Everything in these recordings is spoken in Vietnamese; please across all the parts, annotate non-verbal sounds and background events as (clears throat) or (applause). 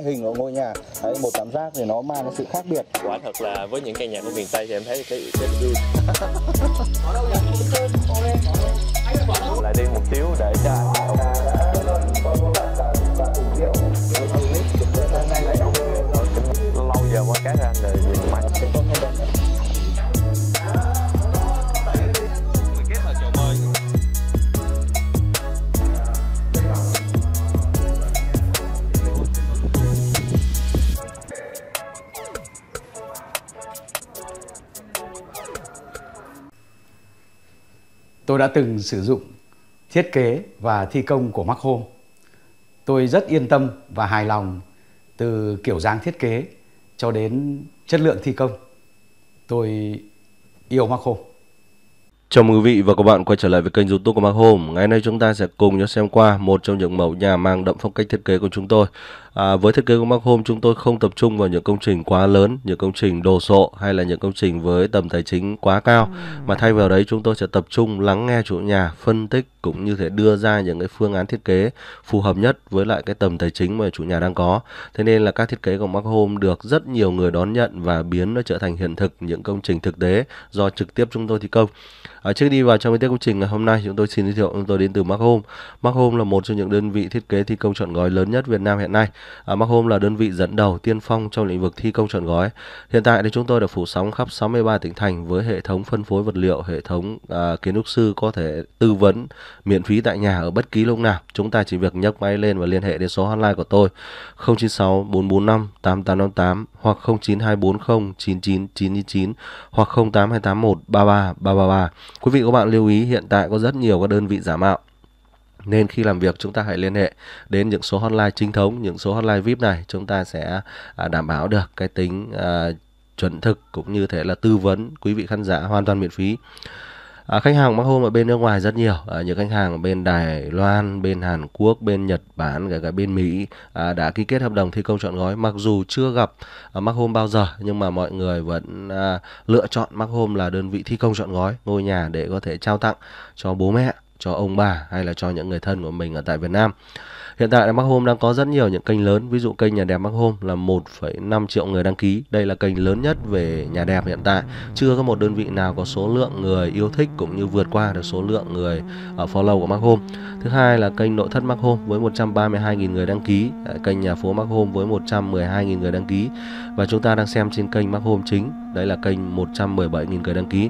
ngoại hình của ngôi nhà đấy, một cảm giác thì nó mang cái sự khác biệt quả thật là với những căn nhà của miền tây thì em thấy cái cái vui lại đi một xíu để cho lâu giờ quá cái ra rồi Tôi đã từng sử dụng thiết kế và thi công của Mark Home. Tôi rất yên tâm và hài lòng từ kiểu dáng thiết kế cho đến chất lượng thi công. Tôi yêu Mark Home. Chào mừng quý vị và các bạn quay trở lại với kênh youtube của Mark Home. Ngày nay chúng ta sẽ cùng nhau xem qua một trong những mẫu nhà mang đậm phong cách thiết kế của chúng tôi. À, với thiết kế của Mark Home chúng tôi không tập trung vào những công trình quá lớn, những công trình đồ sộ hay là những công trình với tầm tài chính quá cao mà thay vào đấy chúng tôi sẽ tập trung lắng nghe chủ nhà phân tích cũng như thể đưa ra những cái phương án thiết kế phù hợp nhất với lại cái tầm tài chính mà chủ nhà đang có. Thế nên là các thiết kế của Mark Home được rất nhiều người đón nhận và biến nó trở thành hiện thực những công trình thực tế do trực tiếp chúng tôi thi công. À, trước đi vào trong cái tiết công trình ngày hôm nay chúng tôi xin giới thiệu chúng tôi đến từ Mark Home. Mark Home là một trong những đơn vị thiết kế thi công chọn gói lớn nhất Việt Nam hiện nay. À, Mark Home là đơn vị dẫn đầu tiên phong trong lĩnh vực thi công trọn gói. Hiện tại thì chúng tôi đã phủ sóng khắp 63 tỉnh thành với hệ thống phân phối vật liệu, hệ thống à, kiến trúc sư có thể tư vấn miễn phí tại nhà ở bất kỳ lúc nào. Chúng ta chỉ việc nhấc máy lên và liên hệ đến số hotline của tôi 096 445 8858 hoặc 09240 9999 hoặc 08281 33333. Quý vị các bạn lưu ý hiện tại có rất nhiều các đơn vị giả mạo nên khi làm việc chúng ta hãy liên hệ đến những số hotline chính thống những số hotline vip này chúng ta sẽ à, đảm bảo được cái tính à, chuẩn thực cũng như thể là tư vấn quý vị khán giả hoàn toàn miễn phí À, khách hàng mắc hôm ở bên nước ngoài rất nhiều à, những khách hàng bên Đài Loan, bên Hàn Quốc, bên Nhật Bản, cả cả bên Mỹ à, đã ký kết hợp đồng thi công chọn gói mặc dù chưa gặp à, mắc hôm bao giờ nhưng mà mọi người vẫn à, lựa chọn mắc hôm là đơn vị thi công chọn gói ngôi nhà để có thể trao tặng cho bố mẹ cho ông bà hay là cho những người thân của mình ở tại Việt Nam. Hiện tại là Mark Home đang có rất nhiều những kênh lớn, ví dụ kênh nhà đẹp Mac Home là 1,5 triệu người đăng ký. Đây là kênh lớn nhất về nhà đẹp hiện tại. Chưa có một đơn vị nào có số lượng người yêu thích cũng như vượt qua được số lượng người ở follow của Mac Home. Thứ hai là kênh nội thất Mac Home với 132.000 người đăng ký, à, kênh nhà phố Mac Home với 112.000 người đăng ký và chúng ta đang xem trên kênh Mac Home chính, đấy là kênh 117.000 người đăng ký.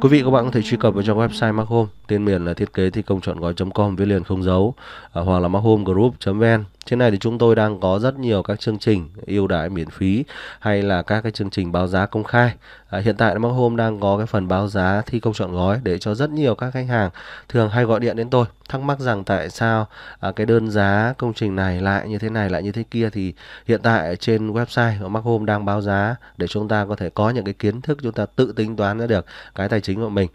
Quý vị các bạn có thể truy cập vào trang website Mac Home tên miền là thiết kế thi công chọn gói.com với liền không dấu à, hoặc là mahomegroup.vn. Trên này thì chúng tôi đang có rất nhiều các chương trình ưu đãi miễn phí hay là các cái chương trình báo giá công khai. À, hiện tại Mahom đang có cái phần báo giá thi công chọn gói để cho rất nhiều các khách hàng thường hay gọi điện đến tôi thắc mắc rằng tại sao à, cái đơn giá công trình này lại như thế này lại như thế kia thì hiện tại trên website của Mahom đang báo giá để chúng ta có thể có những cái kiến thức chúng ta tự tính toán ra được cái tài chính của mình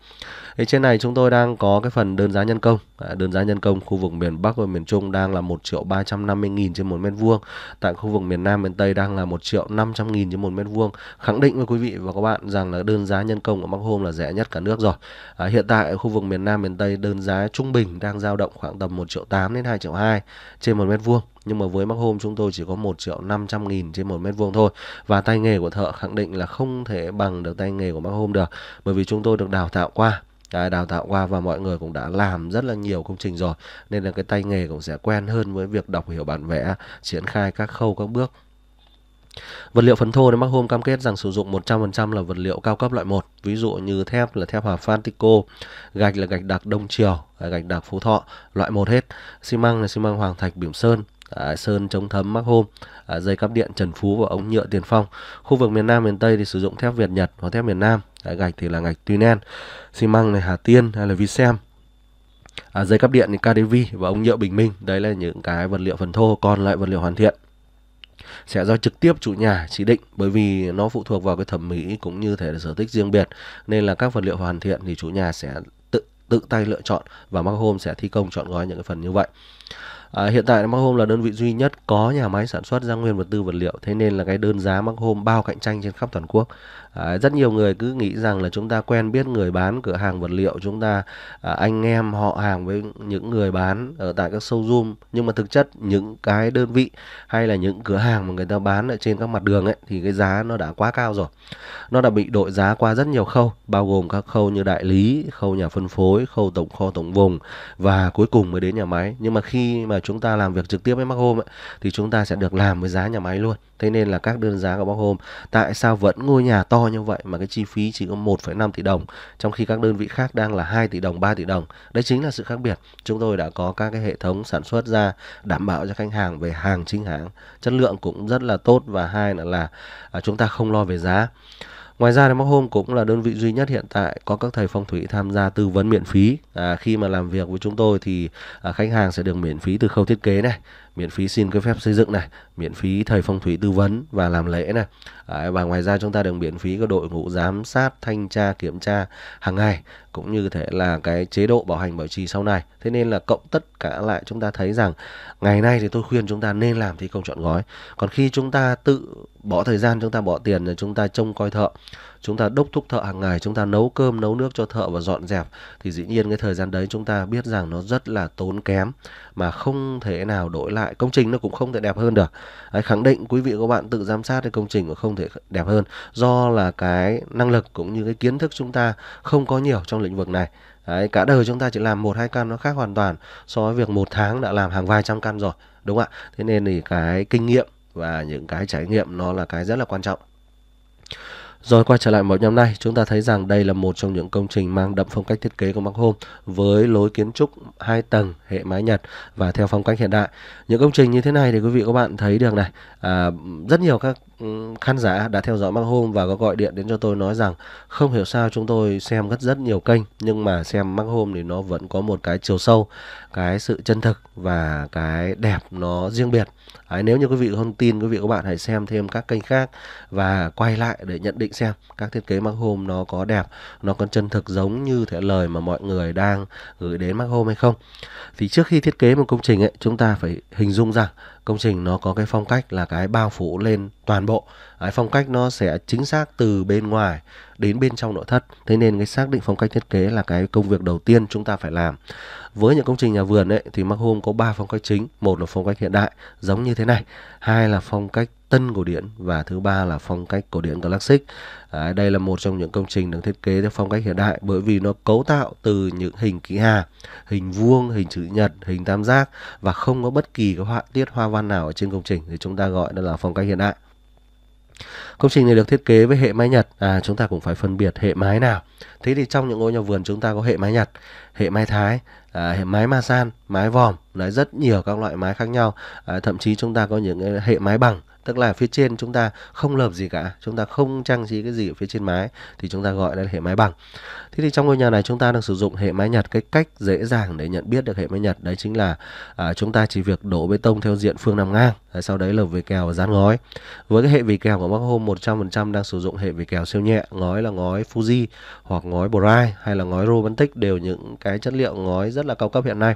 thì trên này chúng tôi đang có cái phần đơn giá nhân công à, đơn giá nhân công khu vực miền Bắc và miền Trung đang là 1 triệu 350 nghìn trên một mét vuông tại khu vực miền Nam miền Tây đang là 1 triệu 500 nghìn trên một mét vuông khẳng định với quý vị và các bạn rằng là đơn giá nhân công của Bắc Hôm là rẻ nhất cả nước rồi à, hiện tại khu vực miền Nam miền Tây đơn giá trung bình đang dao động khoảng tầm 1 triệu 8 đến 2 triệu 2 trên một mét vuông nhưng mà với Bắc Home chúng tôi chỉ có 1 triệu 500 nghìn trên một mét vuông thôi và tay nghề của thợ khẳng định là không thể bằng được tay nghề của Bắc Home được bởi vì chúng tôi được đào tạo qua Đấy, đào tạo qua và mọi người cũng đã làm rất là nhiều công trình rồi nên là cái tay nghề cũng sẽ quen hơn với việc đọc hiểu bản vẽ triển khai các khâu các bước Vật liệu phấn thô thì Mark Home cam kết rằng sử dụng 100% là vật liệu cao cấp loại 1, ví dụ như thép là thép hòa Fantico, gạch là gạch đặc Đông Triều, à, gạch đặc Phú Thọ, loại 1 hết, xi măng là xi măng Hoàng Thạch Bỉm Sơn, À, sơn chống thấm mark hôm à, dây cáp điện trần phú và ống nhựa tiền phong khu vực miền nam miền tây thì sử dụng thép việt nhật hoặc thép miền nam Đấy, gạch thì là gạch tuy xi măng này hà tiên hay là vi xem à, dây cắp điện thì KDV và ống nhựa bình minh đấy là những cái vật liệu phần thô còn lại vật liệu hoàn thiện sẽ do trực tiếp chủ nhà chỉ định bởi vì nó phụ thuộc vào cái thẩm mỹ cũng như thể sở thích riêng biệt nên là các vật liệu hoàn thiện thì chủ nhà sẽ tự tự tay lựa chọn và Mark Home sẽ thi công chọn gói những cái phần như vậy. À, hiện tại Mark Home là đơn vị duy nhất có nhà máy sản xuất ra nguyên vật tư vật liệu thế nên là cái đơn giá Mark Home bao cạnh tranh trên khắp toàn quốc à, rất nhiều người cứ nghĩ rằng là chúng ta quen biết người bán cửa hàng vật liệu chúng ta à, anh em họ hàng với những người bán ở tại các showroom nhưng mà thực chất những cái đơn vị hay là những cửa hàng mà người ta bán ở trên các mặt đường ấy thì cái giá nó đã quá cao rồi nó đã bị đội giá qua rất nhiều khâu bao gồm các khâu như đại lý khâu nhà phân phối khâu tổng kho tổng vùng và cuối cùng mới đến nhà máy nhưng mà khi mà chúng ta làm việc trực tiếp với Mark hôm ấy, thì chúng ta sẽ được làm với giá nhà máy luôn thế nên là các đơn giá của Mark hôm tại sao vẫn ngôi nhà to to như vậy mà cái chi phí chỉ có 1,5 tỷ đồng trong khi các đơn vị khác đang là 2 tỷ đồng, 3 tỷ đồng. Đấy chính là sự khác biệt. Chúng tôi đã có các cái hệ thống sản xuất ra đảm bảo cho khách hàng về hàng chính hãng, chất lượng cũng rất là tốt và hai nữa là à, chúng ta không lo về giá. Ngoài ra thì Móc Home cũng là đơn vị duy nhất hiện tại có các thầy phong thủy tham gia tư vấn miễn phí. À, khi mà làm việc với chúng tôi thì à, khách hàng sẽ được miễn phí từ khâu thiết kế này, miễn phí xin cái phép xây dựng này miễn phí thầy phong thủy tư vấn và làm lễ này Đấy, và ngoài ra chúng ta được miễn phí có đội ngũ giám sát thanh tra kiểm tra hàng ngày cũng như thể là cái chế độ bảo hành bảo trì sau này thế nên là cộng tất cả lại chúng ta thấy rằng ngày nay thì tôi khuyên chúng ta nên làm thi công chọn gói còn khi chúng ta tự bỏ thời gian chúng ta bỏ tiền là chúng ta trông coi thợ chúng ta đốc thúc thợ hàng ngày chúng ta nấu cơm nấu nước cho thợ và dọn dẹp thì dĩ nhiên cái thời gian đấy chúng ta biết rằng nó rất là tốn kém mà không thể nào đổi lại công trình nó cũng không thể đẹp hơn được đấy, khẳng định quý vị các bạn tự giám sát thì công trình cũng không thể đẹp hơn do là cái năng lực cũng như cái kiến thức chúng ta không có nhiều trong lĩnh vực này Đấy, cả đời chúng ta chỉ làm một hai căn nó khác hoàn toàn so với việc một tháng đã làm hàng vài trăm căn rồi đúng không ạ thế nên thì cái kinh nghiệm và những cái trải nghiệm nó là cái rất là quan trọng rồi quay trở lại mẫu năm nay, chúng ta thấy rằng đây là một trong những công trình mang đậm phong cách thiết kế của Mark Home với lối kiến trúc hai tầng hệ mái Nhật và theo phong cách hiện đại. Những công trình như thế này thì quý vị các bạn thấy được này, à, rất nhiều các Ừ, khán giả đã theo dõi Mark Home và có gọi điện đến cho tôi nói rằng không hiểu sao chúng tôi xem rất rất nhiều kênh nhưng mà xem Mark Home thì nó vẫn có một cái chiều sâu, cái sự chân thực và cái đẹp nó riêng biệt. Đấy, nếu như quý vị không tin quý vị các bạn hãy xem thêm các kênh khác và quay lại để nhận định xem các thiết kế Mark Home nó có đẹp, nó có chân thực giống như thể lời mà mọi người đang gửi đến Mark Home hay không. Thì trước khi thiết kế một công trình ấy chúng ta phải hình dung rằng công trình nó có cái phong cách là cái bao phủ lên toàn bộ cái phong cách nó sẽ chính xác từ bên ngoài đến bên trong nội thất thế nên cái xác định phong cách thiết kế là cái công việc đầu tiên chúng ta phải làm với những công trình nhà vườn ấy thì Mark Home có 3 phong cách chính một là phong cách hiện đại giống như thế này hai là phong cách tân cổ điển và thứ ba là phong cách cổ điển classic. À, đây là một trong những công trình được thiết kế theo phong cách hiện đại bởi vì nó cấu tạo từ những hình ký hà, hình vuông, hình chữ nhật, hình tam giác và không có bất kỳ cái họa tiết hoa văn nào ở trên công trình thì chúng ta gọi đó là phong cách hiện đại. Công trình này được thiết kế với hệ mái Nhật. À, chúng ta cũng phải phân biệt hệ mái nào. Thế thì trong những ngôi nhà vườn chúng ta có hệ mái Nhật, hệ mái Thái, à, hệ mái ma-san, mái vòm, nói rất nhiều các loại mái khác nhau. À, thậm chí chúng ta có những hệ mái bằng tức là phía trên chúng ta không lợp gì cả chúng ta không trang trí cái gì ở phía trên mái thì chúng ta gọi là hệ mái bằng thế thì trong ngôi nhà này chúng ta đang sử dụng hệ mái nhật cái cách dễ dàng để nhận biết được hệ mái nhật đấy chính là à, chúng ta chỉ việc đổ bê tông theo diện phương nằm ngang sau đấy lợp về kèo và dán ngói với cái hệ vì kèo của bác hôm 100% đang sử dụng hệ vỉa kèo siêu nhẹ ngói là ngói Fuji hoặc ngói Brai hay là ngói Romantic đều những cái chất liệu ngói rất là cao cấp hiện nay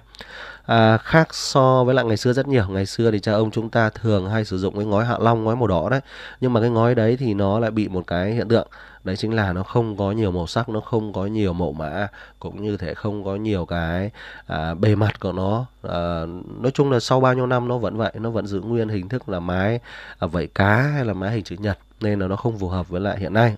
à, khác so với lại ngày xưa rất nhiều ngày xưa thì cha ông chúng ta thường hay sử dụng cái ngói hạ long ngói màu đỏ đấy nhưng mà cái ngói đấy thì nó lại bị một cái hiện tượng đấy chính là nó không có nhiều màu sắc nó không có nhiều mẫu mã cũng như thể không có nhiều cái à, bề mặt của nó à, nói chung là sau bao nhiêu năm nó vẫn vậy nó vẫn giữ nguyên hình thức là mái à, vảy cá hay là mái hình chữ nhật nên là nó không phù hợp với lại hiện nay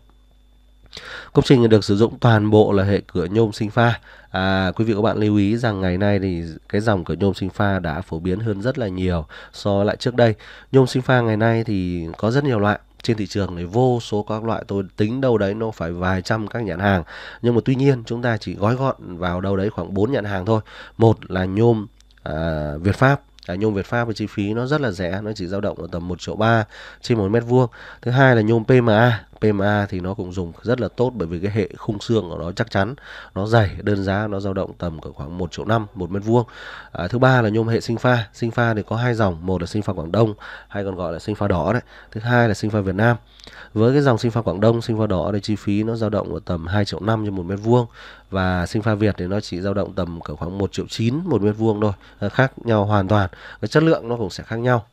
Công trình được sử dụng toàn bộ là hệ cửa nhôm sinh pha. À, quý vị các bạn lưu ý rằng ngày nay thì cái dòng cửa nhôm sinh pha đã phổ biến hơn rất là nhiều so với lại trước đây. Nhôm sinh pha ngày nay thì có rất nhiều loại trên thị trường này vô số các loại tôi tính đâu đấy nó phải vài trăm các nhãn hàng nhưng mà tuy nhiên chúng ta chỉ gói gọn vào đâu đấy khoảng 4 nhãn hàng thôi một là nhôm à, Việt Pháp cả nhôm Việt Pháp với chi phí nó rất là rẻ nó chỉ dao động ở tầm 1 triệu 3 trên một mét vuông thứ hai là nhôm PMA PMA thì nó cũng dùng rất là tốt bởi vì cái hệ khung xương của nó chắc chắn nó dày đơn giá nó dao động tầm khoảng 1 triệu 5 một mét vuông à, thứ ba là nhôm hệ sinh pha sinh pha thì có hai dòng một là sinh pha Quảng Đông hay còn gọi là sinh pha đỏ đấy thứ hai là sinh pha Việt Nam với cái dòng sinh pha Quảng Đông sinh pha đỏ thì chi phí nó dao động ở tầm 2 triệu 5 cho một mét vuông và sinh pha Việt thì nó chỉ dao động tầm cỡ khoảng 1 triệu 9 một mét vuông thôi à, khác nhau hoàn toàn cái chất lượng nó cũng sẽ khác nhau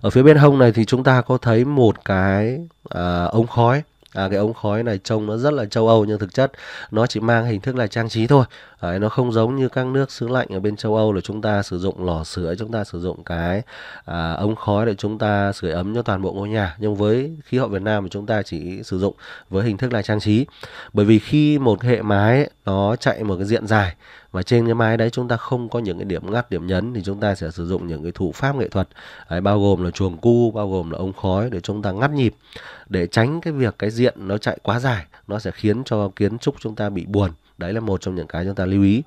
ở phía bên hông này thì chúng ta có thấy một cái à, ống khói À, cái ống khói này trông nó rất là châu Âu nhưng thực chất nó chỉ mang hình thức là trang trí thôi Đấy, nó không giống như các nước xứ lạnh ở bên châu Âu là chúng ta sử dụng lò sưởi chúng ta sử dụng cái à, ống khói để chúng ta sưởi ấm cho toàn bộ ngôi nhà nhưng với khí hậu Việt Nam thì chúng ta chỉ sử dụng với hình thức là trang trí bởi vì khi một hệ mái nó chạy một cái diện dài và trên cái máy đấy chúng ta không có những cái điểm ngắt điểm nhấn thì chúng ta sẽ sử dụng những cái thủ pháp nghệ thuật đấy, bao gồm là chuồng cu bao gồm là ống khói để chúng ta ngắt nhịp để tránh cái việc cái diện nó chạy quá dài nó sẽ khiến cho kiến trúc chúng ta bị buồn đấy là một trong những cái chúng ta lưu ý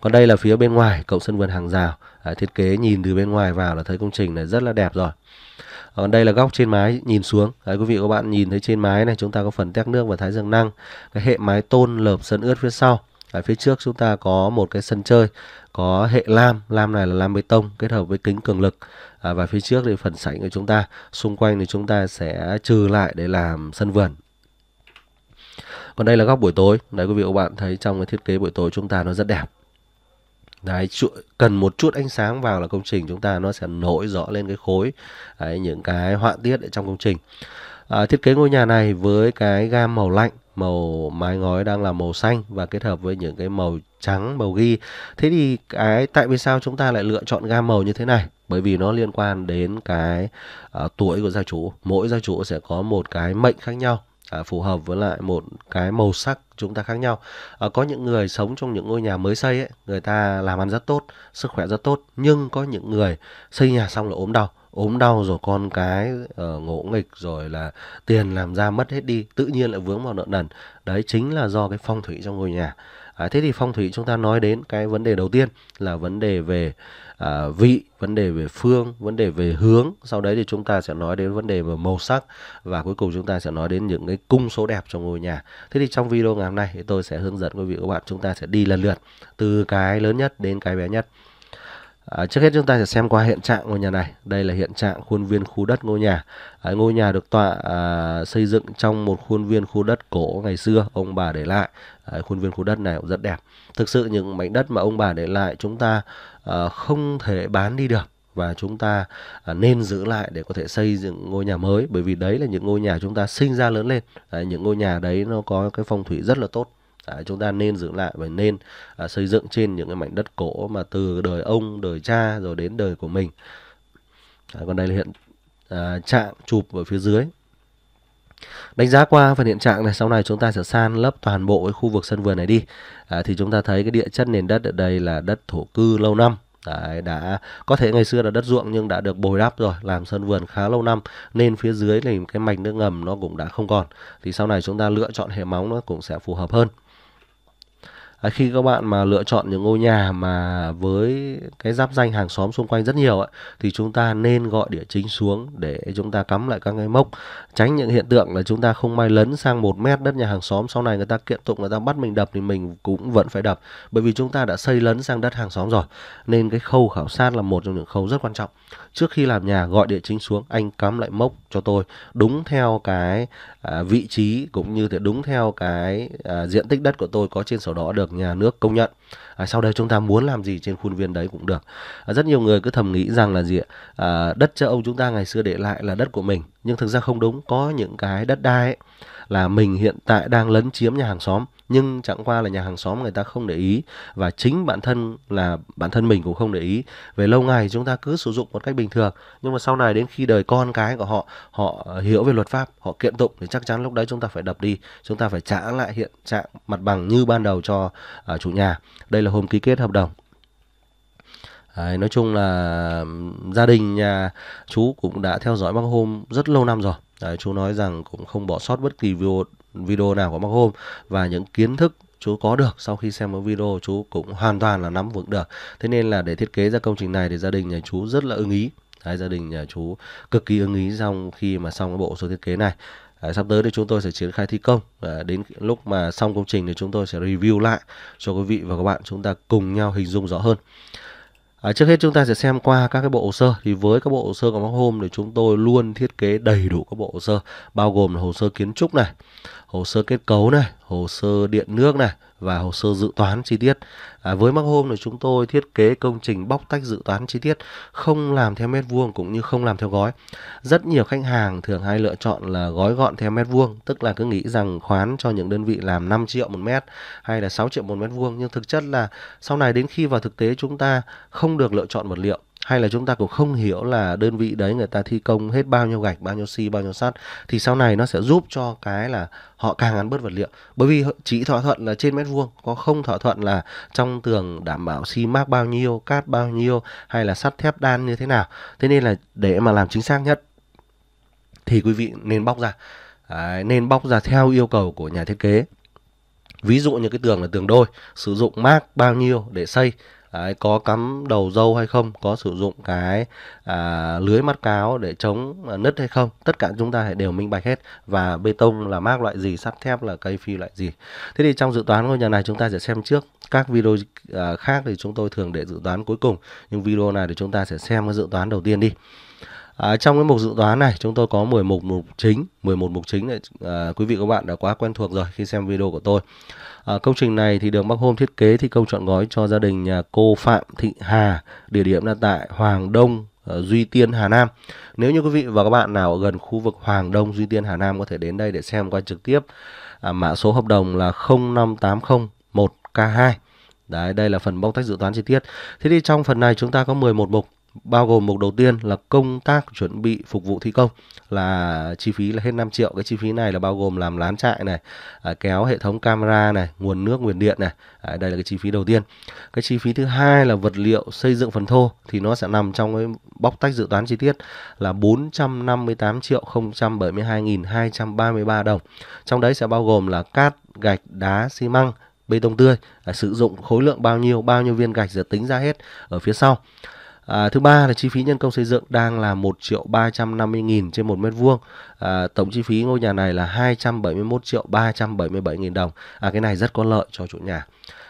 còn đây là phía bên ngoài cổng sân vườn hàng rào à, thiết kế nhìn từ bên ngoài vào là thấy công trình này rất là đẹp rồi còn đây là góc trên mái nhìn xuống đấy, quý vị các bạn nhìn thấy trên mái này chúng ta có phần tét nước và thái dương năng cái hệ mái tôn lợp sân ướt phía sau Tại phía trước chúng ta có một cái sân chơi có hệ lam, lam này là lam bê tông kết hợp với kính cường lực à, và phía trước thì phần sảnh của chúng ta, xung quanh thì chúng ta sẽ trừ lại để làm sân vườn. Còn đây là góc buổi tối, đấy quý vị các bạn thấy trong cái thiết kế buổi tối chúng ta nó rất đẹp. Đấy, cần một chút ánh sáng vào là công trình chúng ta nó sẽ nổi rõ lên cái khối đấy, những cái họa tiết ở trong công trình. À, thiết kế ngôi nhà này với cái gam màu lạnh màu mái ngói đang là màu xanh và kết hợp với những cái màu trắng màu ghi thế thì cái tại vì sao chúng ta lại lựa chọn gam màu như thế này bởi vì nó liên quan đến cái uh, tuổi của gia chủ mỗi gia chủ sẽ có một cái mệnh khác nhau à, phù hợp với lại một cái màu sắc chúng ta khác nhau à, có những người sống trong những ngôi nhà mới xây ấy người ta làm ăn rất tốt sức khỏe rất tốt nhưng có những người xây nhà xong là ốm đau ốm đau rồi con cái uh, ờ, ngỗ nghịch rồi là tiền làm ra mất hết đi tự nhiên lại vướng vào nợ nần đấy chính là do cái phong thủy trong ngôi nhà à, thế thì phong thủy chúng ta nói đến cái vấn đề đầu tiên là vấn đề về à, vị vấn đề về phương vấn đề về hướng sau đấy thì chúng ta sẽ nói đến vấn đề về màu sắc và cuối cùng chúng ta sẽ nói đến những cái cung số đẹp trong ngôi nhà thế thì trong video ngày hôm nay thì tôi sẽ hướng dẫn quý vị các bạn chúng ta sẽ đi lần lượt từ cái lớn nhất đến cái bé nhất À, trước hết chúng ta sẽ xem qua hiện trạng ngôi nhà này. Đây là hiện trạng khuôn viên khu đất ngôi nhà. À, ngôi nhà được tọa à, xây dựng trong một khuôn viên khu đất cổ ngày xưa ông bà để lại. À, khuôn viên khu đất này cũng rất đẹp. Thực sự những mảnh đất mà ông bà để lại chúng ta à, không thể bán đi được và chúng ta à, nên giữ lại để có thể xây dựng ngôi nhà mới bởi vì đấy là những ngôi nhà chúng ta sinh ra lớn lên. À, những ngôi nhà đấy nó có cái phong thủy rất là tốt Đấy, chúng ta nên giữ lại và nên à, xây dựng trên những cái mảnh đất cổ mà từ đời ông, đời cha rồi đến đời của mình. À, còn đây là hiện à, trạng chụp ở phía dưới. Đánh giá qua phần hiện trạng này, sau này chúng ta sẽ san lấp toàn bộ cái khu vực sân vườn này đi. À, thì chúng ta thấy cái địa chất nền đất ở đây là đất thổ cư lâu năm. Đấy, đã có thể ngày xưa là đất ruộng nhưng đã được bồi đắp rồi làm sân vườn khá lâu năm nên phía dưới thì cái mạch nước ngầm nó cũng đã không còn thì sau này chúng ta lựa chọn hệ móng nó cũng sẽ phù hợp hơn À, khi các bạn mà lựa chọn những ngôi nhà mà với cái giáp danh hàng xóm xung quanh rất nhiều ấy, thì chúng ta nên gọi địa chính xuống để chúng ta cắm lại các cái mốc tránh những hiện tượng là chúng ta không may lấn sang một mét đất nhà hàng xóm sau này người ta kiện tụng người ta bắt mình đập thì mình cũng vẫn phải đập bởi vì chúng ta đã xây lấn sang đất hàng xóm rồi nên cái khâu khảo sát là một trong những khâu rất quan trọng trước khi làm nhà gọi địa chính xuống anh cắm lại mốc cho tôi đúng theo cái à, vị trí cũng như thế đúng theo cái à, diện tích đất của tôi có trên sổ đỏ được nhà nước công nhận à, sau đây chúng ta muốn làm gì trên khuôn viên đấy cũng được à, rất nhiều người cứ thầm nghĩ rằng là gì à, đất cho ông chúng ta ngày xưa để lại là đất của mình nhưng thực ra không đúng có những cái đất đai ấy, là mình hiện tại đang lấn chiếm nhà hàng xóm nhưng chẳng qua là nhà hàng xóm người ta không để ý và chính bản thân là bản thân mình cũng không để ý về lâu ngày chúng ta cứ sử dụng một cách bình thường nhưng mà sau này đến khi đời con cái của họ họ hiểu về luật pháp họ kiện tụng thì chắc chắn lúc đấy chúng ta phải đập đi chúng ta phải trả lại hiện trạng mặt bằng như ban đầu cho uh, chủ nhà đây là hôm ký kết hợp đồng Đấy, nói chung là gia đình nhà chú cũng đã theo dõi bác hôm rất lâu năm rồi Đấy, chú nói rằng cũng không bỏ sót bất kỳ video video nào của bác hôm và những kiến thức chú có được sau khi xem một video chú cũng hoàn toàn là nắm vững được thế nên là để thiết kế ra công trình này thì gia đình nhà chú rất là ưng ý Đấy, gia đình nhà chú cực kỳ ưng ý trong khi mà xong cái bộ số thiết kế này À, sắp tới thì chúng tôi sẽ triển khai thi công à, đến lúc mà xong công trình thì chúng tôi sẽ review lại cho quý vị và các bạn chúng ta cùng nhau hình dung rõ hơn. À, trước hết chúng ta sẽ xem qua các cái bộ hồ sơ thì với các bộ hồ sơ của Mark hôm thì chúng tôi luôn thiết kế đầy đủ các bộ hồ sơ bao gồm là hồ sơ kiến trúc này, hồ sơ kết cấu này, hồ sơ điện nước này và hồ sơ dự toán chi tiết. À, với Mark hôm thì chúng tôi thiết kế công trình bóc tách dự toán chi tiết, không làm theo mét vuông cũng như không làm theo gói. Rất nhiều khách hàng thường hay lựa chọn là gói gọn theo mét vuông, tức là cứ nghĩ rằng khoán cho những đơn vị làm 5 triệu một mét hay là 6 triệu một mét vuông nhưng thực chất là sau này đến khi vào thực tế chúng ta không được lựa chọn vật liệu hay là chúng ta cũng không hiểu là đơn vị đấy người ta thi công hết bao nhiêu gạch bao nhiêu xi bao nhiêu sắt thì sau này nó sẽ giúp cho cái là họ càng ăn bớt vật liệu bởi vì chỉ thỏa thuận là trên mét vuông có không thỏa thuận là trong tường đảm bảo xi si mác bao nhiêu cát bao nhiêu hay là sắt thép đan như thế nào thế nên là để mà làm chính xác nhất thì quý vị nên bóc ra Đấy, nên bóc ra theo yêu cầu của nhà thiết kế ví dụ như cái tường là tường đôi sử dụng mác bao nhiêu để xây Đấy, có cắm đầu dâu hay không, có sử dụng cái à, lưới mắt cáo để chống à, nứt hay không, tất cả chúng ta đều minh bạch hết và bê tông là mác loại gì, sắt thép là cây phi loại gì. Thế thì trong dự toán ngôi nhà này chúng ta sẽ xem trước các video à, khác thì chúng tôi thường để dự toán cuối cùng, nhưng video này thì chúng ta sẽ xem cái dự toán đầu tiên đi. À, trong cái mục dự toán này chúng tôi có 10 mục mục chính, 11 mục chính này à, quý vị các bạn đã quá quen thuộc rồi khi xem video của tôi. À, công trình này thì được bác Hôm thiết kế thi công chọn gói cho gia đình nhà cô Phạm Thị Hà, địa điểm là tại Hoàng Đông, Duy Tiên Hà Nam. Nếu như quý vị và các bạn nào ở gần khu vực Hoàng Đông Duy Tiên Hà Nam có thể đến đây để xem qua trực tiếp. À, mã số hợp đồng là 05801K2. Đấy, đây là phần bóc tách dự toán chi tiết. Thế thì trong phần này chúng ta có 11 mục bao gồm mục đầu tiên là công tác chuẩn bị phục vụ thi công là chi phí là hết 5 triệu cái chi phí này là bao gồm làm lán trại này à, kéo hệ thống camera này nguồn nước nguồn điện này à, đây là cái chi phí đầu tiên cái chi phí thứ hai là vật liệu xây dựng phần thô thì nó sẽ nằm trong cái bóc tách dự toán chi tiết là 458 triệu 072 nghìn 233 đồng trong đấy sẽ bao gồm là cát gạch đá xi măng bê tông tươi à, sử dụng khối lượng bao nhiêu bao nhiêu viên gạch giờ tính ra hết ở phía sau À, thứ ba là chi phí nhân công xây dựng đang là 1 triệu 350 nghìn trên một mét vuông. À, tổng chi phí ngôi nhà này là 271 triệu 377 nghìn đồng. À, cái này rất có lợi cho chủ nhà.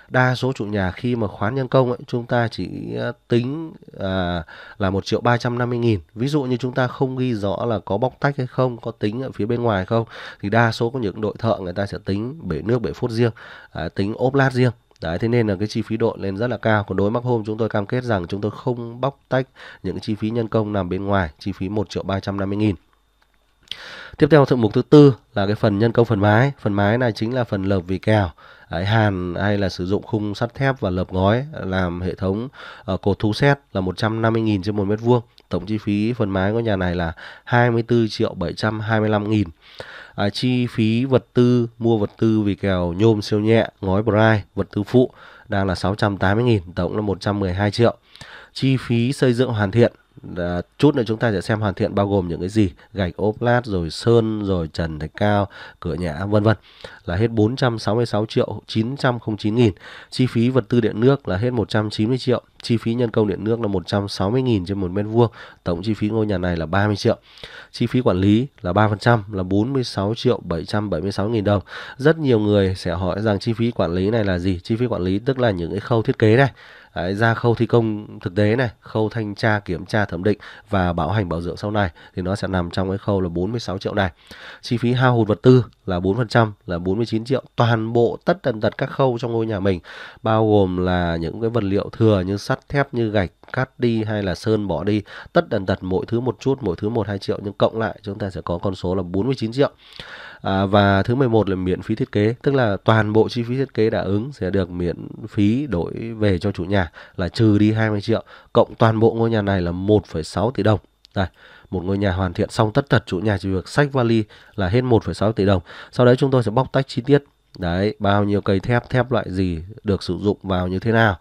Đa số chủ nhà khi mà khoán nhân công ấy, chúng ta chỉ à, tính à, là 1 triệu 350 nghìn. Ví dụ như chúng ta không ghi rõ là có bóc tách hay không, có tính ở phía bên ngoài không. Thì đa số có những đội thợ người ta sẽ tính bể nước, bể phút riêng, à, tính ốp lát riêng Đấy, thế nên là cái chi phí đội lên rất là cao. Còn đối với Mac Home chúng tôi cam kết rằng chúng tôi không bóc tách những cái chi phí nhân công nằm bên ngoài, chi phí 1 triệu 350 nghìn. Tiếp theo thượng mục thứ tư là cái phần nhân công phần mái. Phần mái này chính là phần lợp vì kèo, ấy, hàn hay là sử dụng khung sắt thép và lợp ngói làm hệ thống uh, cột thu xét là 150.000 trên một mét vuông. Tổng chi phí phần mái của nhà này là 24 triệu 725 nghìn à, chi phí vật tư mua vật tư vì kèo nhôm siêu nhẹ ngói brai vật tư phụ đang là 680.000 tổng là 112 triệu chi phí xây dựng hoàn thiện à, chút nữa chúng ta sẽ xem hoàn thiện bao gồm những cái gì gạch ốp lát rồi sơn rồi trần thạch cao cửa nhã vân vân là hết 466 triệu 909 nghìn chi phí vật tư điện nước là hết 190 triệu chi phí nhân công điện nước là 160 nghìn trên một mét vuông tổng chi phí ngôi nhà này là 30 triệu chi phí quản lý là 3% là 46 triệu 776 nghìn đồng rất nhiều người sẽ hỏi rằng chi phí quản lý này là gì chi phí quản lý tức là những cái khâu thiết kế này Đấy, ra khâu thi công thực tế này, khâu thanh tra, kiểm tra, thẩm định và bảo hành bảo dưỡng sau này thì nó sẽ nằm trong cái khâu là 46 triệu này. Chi phí hao hụt vật tư là 4% là 49 triệu. Toàn bộ tất tần tật các khâu trong ngôi nhà mình bao gồm là những cái vật liệu thừa như sắt thép như gạch cắt đi hay là sơn bỏ đi tất tần tật mỗi thứ một chút mỗi thứ một hai triệu nhưng cộng lại chúng ta sẽ có con số là 49 triệu à, và thứ 11 là miễn phí thiết kế tức là toàn bộ chi phí thiết kế đã ứng sẽ được miễn phí đổi về cho chủ nhà là trừ đi 20 triệu cộng toàn bộ ngôi nhà này là 1,6 tỷ đồng đây một ngôi nhà hoàn thiện xong tất tật chủ nhà chỉ việc sách vali là hết 1,6 tỷ đồng sau đấy chúng tôi sẽ bóc tách chi tiết đấy bao nhiêu cây thép thép loại gì được sử dụng vào như thế nào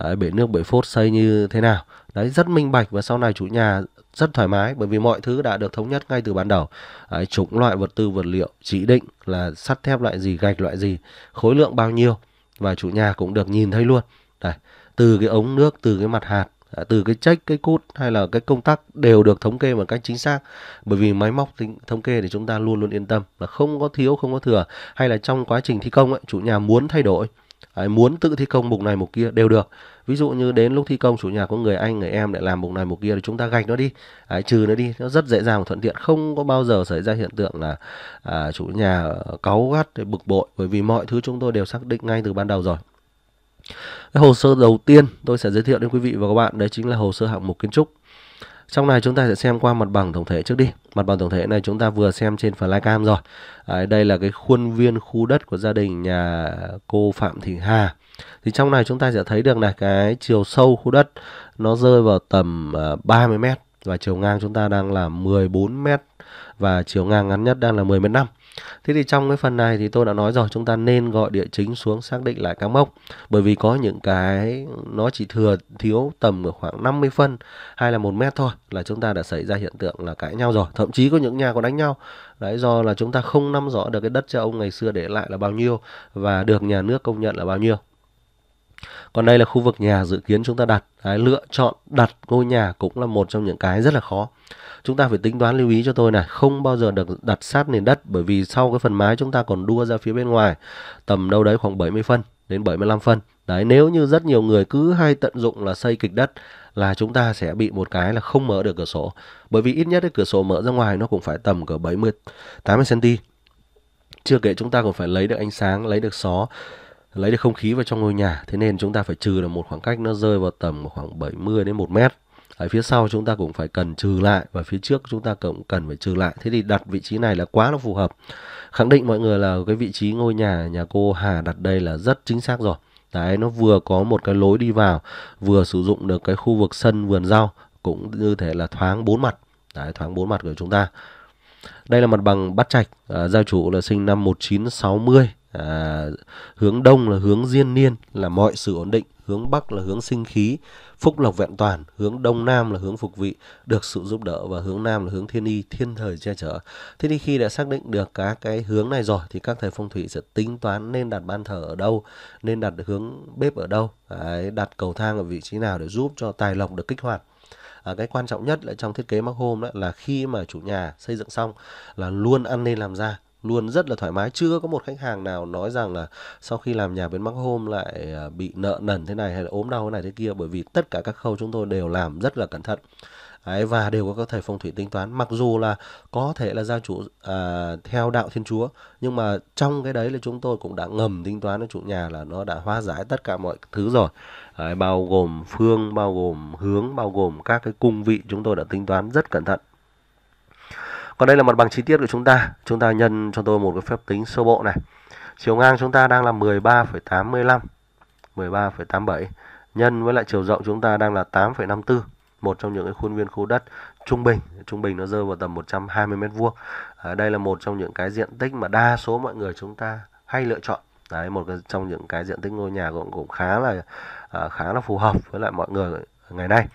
đấy, bể nước bể phốt xây như thế nào đấy rất minh bạch và sau này chủ nhà rất thoải mái bởi vì mọi thứ đã được thống nhất ngay từ ban đầu đấy, chúng loại vật tư vật liệu chỉ định là sắt thép loại gì gạch loại gì khối lượng bao nhiêu và chủ nhà cũng được nhìn thấy luôn đấy, từ cái ống nước từ cái mặt hạt à, từ cái check, cái cút hay là cái công tắc đều được thống kê một cách chính xác bởi vì máy móc thống kê thì chúng ta luôn luôn yên tâm là không có thiếu không có thừa hay là trong quá trình thi công ấy, chủ nhà muốn thay đổi Đấy, muốn tự thi công mục này mục kia đều được ví dụ như đến lúc thi công chủ nhà có người anh người em lại làm mục này mục kia thì chúng ta gạch nó đi Đấy, trừ nó đi nó rất dễ dàng và thuận tiện không có bao giờ xảy ra hiện tượng là à, chủ nhà cáu gắt bực bội bởi vì mọi thứ chúng tôi đều xác định ngay từ ban đầu rồi cái hồ sơ đầu tiên tôi sẽ giới thiệu đến quý vị và các bạn đấy chính là hồ sơ hạng mục kiến trúc trong này chúng ta sẽ xem qua mặt bằng tổng thể trước đi. Mặt bằng tổng thể này chúng ta vừa xem trên flycam rồi. Đấy, đây là cái khuôn viên khu đất của gia đình nhà cô Phạm Thị Hà. Thì trong này chúng ta sẽ thấy được là cái chiều sâu khu đất nó rơi vào tầm 30 ờ, mét và chiều ngang chúng ta đang là 14 mét và chiều ngang ngắn nhất đang là 10 mét 5. Thế thì trong cái phần này thì tôi đã nói rồi chúng ta nên gọi địa chính xuống xác định lại các mốc bởi vì có những cái nó chỉ thừa thiếu tầm ở khoảng 50 phân hay là một mét thôi là chúng ta đã xảy ra hiện tượng là cãi nhau rồi thậm chí có những nhà còn đánh nhau đấy do là chúng ta không nắm rõ được cái đất cho ông ngày xưa để lại là bao nhiêu và được nhà nước công nhận là bao nhiêu còn đây là khu vực nhà dự kiến chúng ta đặt đấy, lựa chọn đặt ngôi nhà cũng là một trong những cái rất là khó chúng ta phải tính toán lưu ý cho tôi này không bao giờ được đặt sát nền đất bởi vì sau cái phần mái chúng ta còn đua ra phía bên ngoài tầm đâu đấy khoảng 70 phân đến 75 phân đấy nếu như rất nhiều người cứ hay tận dụng là xây kịch đất là chúng ta sẽ bị một cái là không mở được cửa sổ bởi vì ít nhất cái cửa sổ mở ra ngoài nó cũng phải tầm cỡ 70 80 cm chưa kể chúng ta còn phải lấy được ánh sáng lấy được gió lấy được không khí vào trong ngôi nhà thế nên chúng ta phải trừ được một khoảng cách nó rơi vào tầm khoảng 70 đến 1 mét ở phía sau chúng ta cũng phải cần trừ lại và phía trước chúng ta cũng cần phải trừ lại thế thì đặt vị trí này là quá là phù hợp khẳng định mọi người là cái vị trí ngôi nhà nhà cô Hà đặt đây là rất chính xác rồi đấy nó vừa có một cái lối đi vào vừa sử dụng được cái khu vực sân vườn rau cũng như thể là thoáng bốn mặt đấy thoáng bốn mặt của chúng ta đây là mặt bằng Bát Trạch, à, gia chủ là sinh năm 1960, à, hướng đông là hướng Diên Niên là mọi sự ổn định hướng Bắc là hướng sinh khí, phúc lộc vẹn toàn, hướng Đông Nam là hướng phục vị, được sự giúp đỡ và hướng Nam là hướng thiên y, thiên thời che chở. Thế thì khi đã xác định được các cái hướng này rồi thì các thầy phong thủy sẽ tính toán nên đặt ban thờ ở đâu, nên đặt hướng bếp ở đâu, đấy, đặt cầu thang ở vị trí nào để giúp cho tài lộc được kích hoạt à, cái quan trọng nhất là trong thiết kế mắc hôm đó là khi mà chủ nhà xây dựng xong là luôn ăn nên làm ra luôn rất là thoải mái chưa có một khách hàng nào nói rằng là sau khi làm nhà bên Mark Home lại à, bị nợ nần thế này hay là ốm đau thế này thế kia bởi vì tất cả các khâu chúng tôi đều làm rất là cẩn thận Đấy, và đều có các thầy phong thủy tính toán mặc dù là có thể là gia chủ à, theo đạo thiên chúa nhưng mà trong cái đấy là chúng tôi cũng đã ngầm tính toán ở chủ nhà là nó đã hóa giải tất cả mọi thứ rồi đấy, bao gồm phương bao gồm hướng bao gồm các cái cung vị chúng tôi đã tính toán rất cẩn thận còn đây là mặt bằng chi tiết của chúng ta chúng ta nhân cho tôi một cái phép tính sơ bộ này chiều ngang chúng ta đang là 13,85 13,87 nhân với lại chiều rộng chúng ta đang là 8,54 một trong những cái khuôn viên khu đất trung bình trung bình nó rơi vào tầm 120 mét vuông à, đây là một trong những cái diện tích mà đa số mọi người chúng ta hay lựa chọn đấy một trong những cái diện tích ngôi nhà cũng cũng khá là à, khá là phù hợp với lại mọi người ngày nay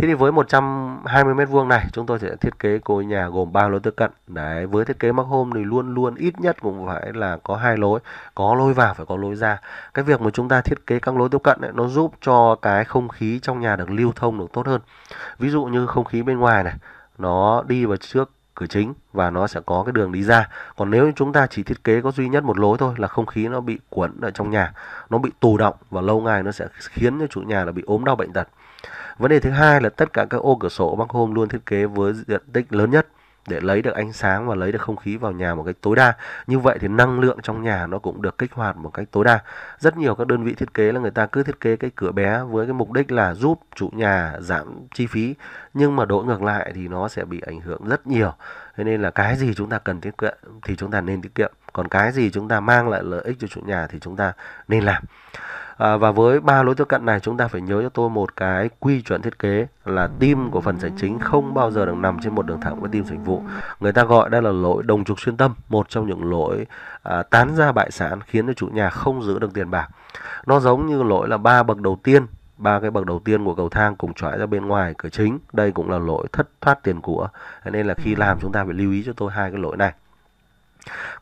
Thế thì với 120 mét vuông này, chúng tôi sẽ thiết kế khối nhà gồm 3 lối tiếp cận. Đấy, với thiết kế mắc hôm thì luôn luôn ít nhất cũng phải là có hai lối, có lối vào phải có lối ra. Cái việc mà chúng ta thiết kế các lối tiếp cận ấy, nó giúp cho cái không khí trong nhà được lưu thông được tốt hơn. Ví dụ như không khí bên ngoài này, nó đi vào trước cửa chính và nó sẽ có cái đường đi ra. Còn nếu chúng ta chỉ thiết kế có duy nhất một lối thôi là không khí nó bị cuốn ở trong nhà, nó bị tù động và lâu ngày nó sẽ khiến cho chủ nhà là bị ốm đau bệnh tật. Vấn đề thứ hai là tất cả các ô cửa sổ Bắc Hôm luôn thiết kế với diện tích lớn nhất để lấy được ánh sáng và lấy được không khí vào nhà một cách tối đa. Như vậy thì năng lượng trong nhà nó cũng được kích hoạt một cách tối đa. Rất nhiều các đơn vị thiết kế là người ta cứ thiết kế cái cửa bé với cái mục đích là giúp chủ nhà giảm chi phí, nhưng mà đổi ngược lại thì nó sẽ bị ảnh hưởng rất nhiều. Thế nên là cái gì chúng ta cần tiết kiệm thì chúng ta nên tiết kiệm, còn cái gì chúng ta mang lại lợi ích cho chủ nhà thì chúng ta nên làm à, và với ba lối tiếp cận này chúng ta phải nhớ cho tôi một cái quy chuẩn thiết kế là tim của phần sảnh chính không bao giờ được nằm trên một đường thẳng với tim dịch vụ người ta gọi đây là lỗi đồng trục xuyên tâm một trong những lỗi à, tán ra bại sản khiến cho chủ nhà không giữ được tiền bạc nó giống như lỗi là ba bậc đầu tiên ba cái bậc đầu tiên của cầu thang cùng chọi ra bên ngoài cửa chính đây cũng là lỗi thất thoát tiền của nên là khi làm chúng ta phải lưu ý cho tôi hai cái lỗi này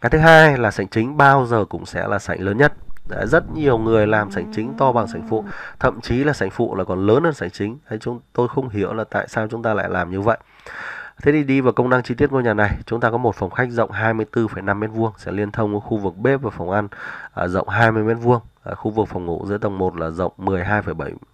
cái thứ hai là sảnh chính bao giờ cũng sẽ là sảnh lớn nhất Đấy, rất nhiều người làm sảnh chính to bằng sảnh phụ thậm chí là sảnh phụ là còn lớn hơn sảnh chính Đấy, chúng tôi không hiểu là tại sao chúng ta lại làm như vậy Thế thì đi vào công năng chi tiết ngôi nhà này, chúng ta có một phòng khách rộng 24,5 m2 sẽ liên thông với khu vực bếp và phòng ăn à, rộng 20 m2. À, khu vực phòng ngủ dưới tầng 1 là rộng 12,7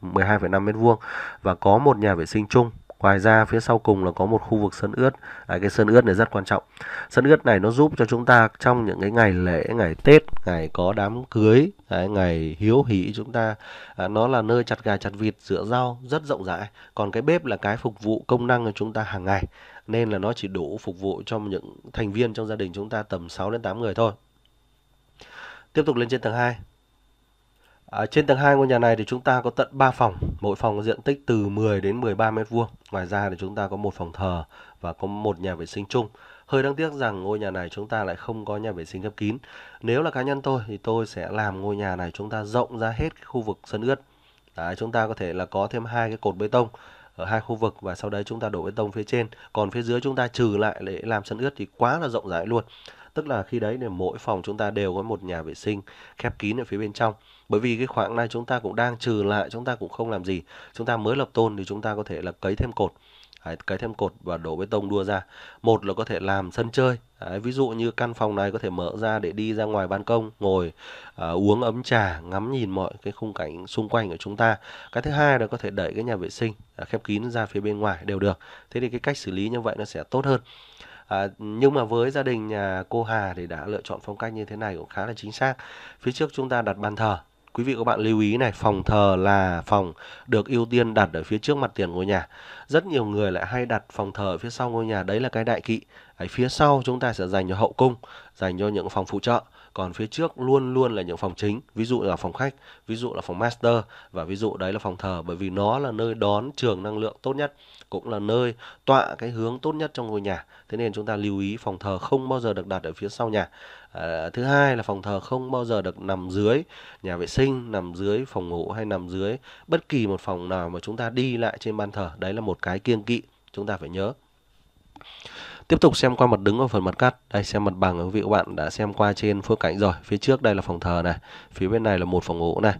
12,5 m2 và có một nhà vệ sinh chung Ngoài ra phía sau cùng là có một khu vực sân ướt. À, cái sân ướt này rất quan trọng. sân ướt này nó giúp cho chúng ta trong những cái ngày lễ, ngày Tết, ngày có đám cưới, ngày hiếu hỉ chúng ta à, nó là nơi chặt gà chặt vịt, rửa rau rất rộng rãi. Còn cái bếp là cái phục vụ công năng của chúng ta hàng ngày nên là nó chỉ đủ phục vụ cho những thành viên trong gia đình chúng ta tầm 6 đến 8 người thôi. Tiếp tục lên trên tầng 2. À, trên tầng 2 ngôi nhà này thì chúng ta có tận 3 phòng, mỗi phòng có diện tích từ 10 đến 13 mét vuông. Ngoài ra thì chúng ta có một phòng thờ và có một nhà vệ sinh chung. Hơi đáng tiếc rằng ngôi nhà này chúng ta lại không có nhà vệ sinh khép kín. Nếu là cá nhân tôi thì tôi sẽ làm ngôi nhà này chúng ta rộng ra hết cái khu vực sân ướt. Đấy, chúng ta có thể là có thêm hai cái cột bê tông ở hai khu vực và sau đấy chúng ta đổ bê tông phía trên còn phía dưới chúng ta trừ lại để làm sân ướt thì quá là rộng rãi luôn tức là khi đấy thì mỗi phòng chúng ta đều có một nhà vệ sinh khép kín ở phía bên trong bởi vì cái khoảng này chúng ta cũng đang trừ lại chúng ta cũng không làm gì chúng ta mới lập tôn thì chúng ta có thể là cấy thêm cột Đấy, cái thêm cột và đổ bê tông đua ra một là có thể làm sân chơi Đấy, ví dụ như căn phòng này có thể mở ra để đi ra ngoài ban công ngồi à, uống ấm trà ngắm nhìn mọi cái khung cảnh xung quanh của chúng ta cái thứ hai là có thể đẩy cái nhà vệ sinh à, khép kín ra phía bên ngoài đều được thế thì cái cách xử lý như vậy nó sẽ tốt hơn À, nhưng mà với gia đình nhà cô Hà thì đã lựa chọn phong cách như thế này cũng khá là chính xác. Phía trước chúng ta đặt bàn thờ, quý vị các bạn lưu ý này phòng thờ là phòng được ưu tiên đặt ở phía trước mặt tiền ngôi nhà rất nhiều người lại hay đặt phòng thờ ở phía sau ngôi nhà đấy là cái đại kỵ ở phía sau chúng ta sẽ dành cho hậu cung dành cho những phòng phụ trợ còn phía trước luôn luôn là những phòng chính ví dụ là phòng khách ví dụ là phòng master và ví dụ đấy là phòng thờ bởi vì nó là nơi đón trường năng lượng tốt nhất cũng là nơi tọa cái hướng tốt nhất trong ngôi nhà thế nên chúng ta lưu ý phòng thờ không bao giờ được đặt ở phía sau nhà Ờ, thứ hai là phòng thờ không bao giờ được nằm dưới nhà vệ sinh, nằm dưới phòng ngủ hay nằm dưới bất kỳ một phòng nào mà chúng ta đi lại trên ban thờ. Đấy là một cái kiêng kỵ chúng ta phải nhớ. Tiếp tục xem qua mặt đứng ở phần mặt cắt. Đây xem mặt bằng quý vị các bạn đã xem qua trên phương cảnh rồi. Phía trước đây là phòng thờ này, phía bên này là một phòng ngủ này.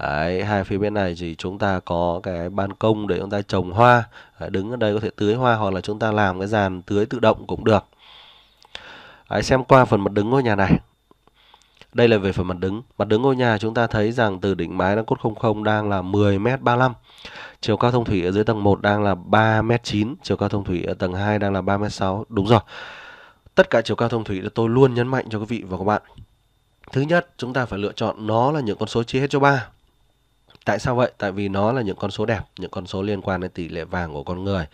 Đấy, hai phía bên này thì chúng ta có cái ban công để chúng ta trồng hoa, đứng ở đây có thể tưới hoa hoặc là chúng ta làm cái dàn tưới tự động cũng được. Hãy xem qua phần mặt đứng ngôi nhà này. Đây là về phần mặt đứng. Mặt đứng ngôi nhà chúng ta thấy rằng từ đỉnh mái đang cốt 00 đang là 10m35. Chiều cao thông thủy ở dưới tầng 1 đang là 3m9. Chiều cao thông thủy ở tầng 2 đang là 3m6. Đúng rồi. Tất cả chiều cao thông thủy tôi luôn nhấn mạnh cho quý vị và các bạn. Thứ nhất, chúng ta phải lựa chọn nó là những con số chia hết cho 3. Tại sao vậy? Tại vì nó là những con số đẹp, những con số liên quan đến tỷ lệ vàng của con người.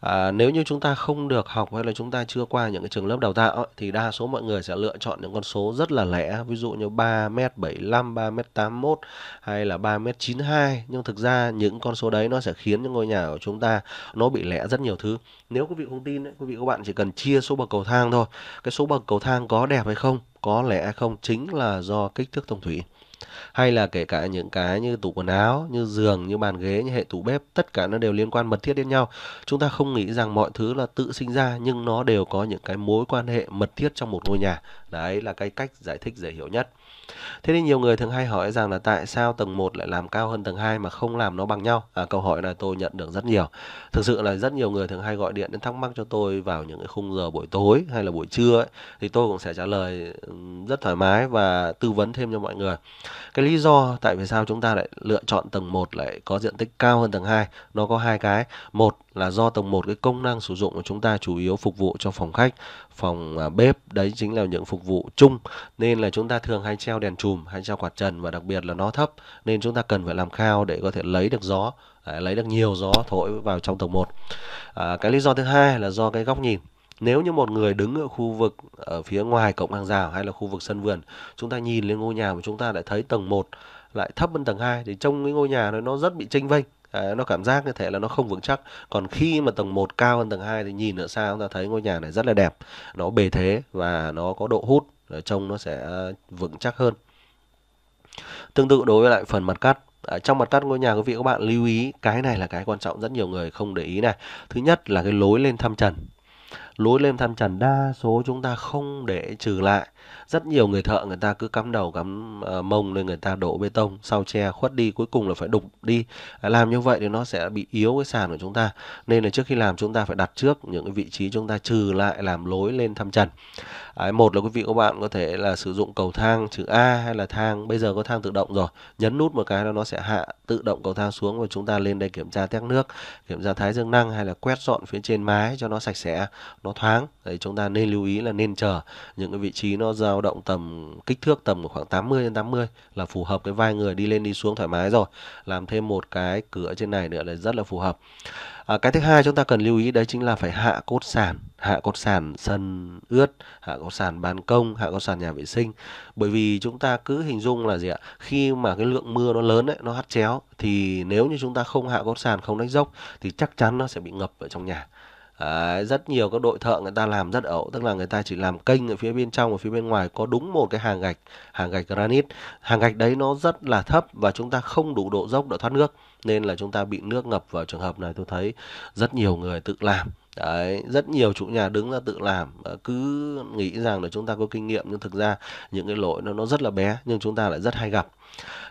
À, nếu như chúng ta không được học hay là chúng ta chưa qua những cái trường lớp đào tạo thì đa số mọi người sẽ lựa chọn những con số rất là lẻ, ví dụ như 3m75, 3m81 hay là 3m92. Nhưng thực ra những con số đấy nó sẽ khiến những ngôi nhà của chúng ta nó bị lẻ rất nhiều thứ. Nếu quý vị không tin, quý vị các bạn chỉ cần chia số bậc cầu thang thôi. Cái số bậc cầu thang có đẹp hay không, có lẽ không chính là do kích thước thông thủy hay là kể cả những cái như tủ quần áo như giường như bàn ghế như hệ tủ bếp tất cả nó đều liên quan mật thiết đến nhau chúng ta không nghĩ rằng mọi thứ là tự sinh ra nhưng nó đều có những cái mối quan hệ mật thiết trong một ngôi nhà đấy là cái cách giải thích dễ hiểu nhất Thế nên nhiều người thường hay hỏi rằng là tại sao tầng 1 lại làm cao hơn tầng 2 mà không làm nó bằng nhau? À, câu hỏi này tôi nhận được rất nhiều. Thực sự là rất nhiều người thường hay gọi điện đến thắc mắc cho tôi vào những cái khung giờ buổi tối hay là buổi trưa ấy, thì tôi cũng sẽ trả lời ừ, rất thoải mái và tư vấn thêm cho mọi người. Cái lý do tại vì sao chúng ta lại lựa chọn tầng 1 lại có diện tích cao hơn tầng 2 nó có hai cái. Một là do tầng 1 cái công năng sử dụng của chúng ta chủ yếu phục vụ cho phòng khách, phòng à, bếp đấy chính là những phục vụ chung nên là chúng ta thường hay treo đèn chùm, hay treo quạt trần và đặc biệt là nó thấp nên chúng ta cần phải làm khao để có thể lấy được gió lấy được nhiều gió thổi vào trong tầng 1 à, cái lý do thứ hai là do cái góc nhìn nếu như một người đứng ở khu vực ở phía ngoài cổng hàng rào hay là khu vực sân vườn chúng ta nhìn lên ngôi nhà mà chúng ta lại thấy tầng 1 lại thấp hơn tầng 2 thì trong cái ngôi nhà nó nó rất bị chênh vênh Đấy, ờ, nó cảm giác như thể là nó không vững chắc còn khi mà tầng 1 cao hơn tầng 2 thì nhìn ở xa chúng ta thấy ngôi nhà này rất là đẹp nó bề thế và nó có độ hút trông nó sẽ ờ, vững chắc hơn tương tự đối với lại phần mặt cắt ở trong mặt cắt ngôi nhà quý vị các bạn lưu ý cái này là cái quan trọng rất nhiều người không để ý này thứ nhất là cái lối lên thăm trần lối lên thăm trần đa số chúng ta không để trừ lại rất nhiều người thợ người ta cứ cắm đầu cắm uh, mông lên người ta đổ bê tông sau che khuất đi cuối cùng là phải đục đi ờ, làm như vậy thì nó sẽ bị yếu cái sàn của chúng ta nên là trước khi làm chúng ta phải đặt trước những cái vị trí chúng ta trừ lại làm lối lên thăm trần à, một là quý vị các bạn có thể là sử dụng cầu thang chữ A hay là thang bây giờ có thang tự động rồi nhấn nút một cái là nó sẽ hạ tự động cầu thang xuống và chúng ta lên đây kiểm tra tét nước kiểm tra thái dương năng hay là quét dọn phía trên mái cho nó sạch sẽ nó thoáng thì chúng ta nên lưu ý là nên chờ những cái vị trí nó dao động tầm kích thước tầm khoảng 80 đến 80 là phù hợp cái vai người đi lên đi xuống thoải mái rồi làm thêm một cái cửa trên này nữa là rất là phù hợp à, cái thứ hai chúng ta cần lưu ý đấy chính là phải hạ cốt sàn hạ cốt sàn sân ướt hạ cốt sàn ban công hạ cốt sàn nhà vệ sinh bởi vì chúng ta cứ hình dung là gì ạ khi mà cái lượng mưa nó lớn ấy, nó hắt chéo thì nếu như chúng ta không hạ cốt sàn không đánh dốc thì chắc chắn nó sẽ bị ngập ở trong nhà Đấy, ờ, rất nhiều các đội thợ người ta làm rất ẩu tức là người ta chỉ làm kênh ở phía bên trong và phía bên ngoài có đúng một cái hàng gạch hàng gạch granite hàng gạch đấy nó rất là thấp và chúng ta không đủ độ dốc để thoát nước nên là chúng ta bị nước ngập vào trường hợp này tôi thấy rất nhiều người tự làm Đấy, rất nhiều chủ nhà đứng ra tự làm cứ nghĩ rằng là chúng ta có kinh nghiệm nhưng thực ra những cái lỗi nó nó rất là bé nhưng chúng ta lại rất hay gặp.